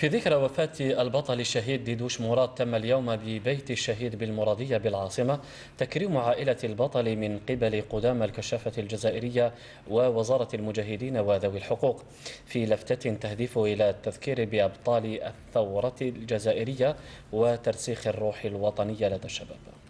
في ذكرى وفاة البطل الشهيد ديدوش مراد تم اليوم ببيت الشهيد بالمرادية بالعاصمة تكريم عائلة البطل من قبل قدام الكشافة الجزائرية ووزارة المجاهدين وذوي الحقوق في لفتة تهدف إلى التذكير بأبطال الثورة الجزائرية وترسيخ الروح الوطنية لدى الشباب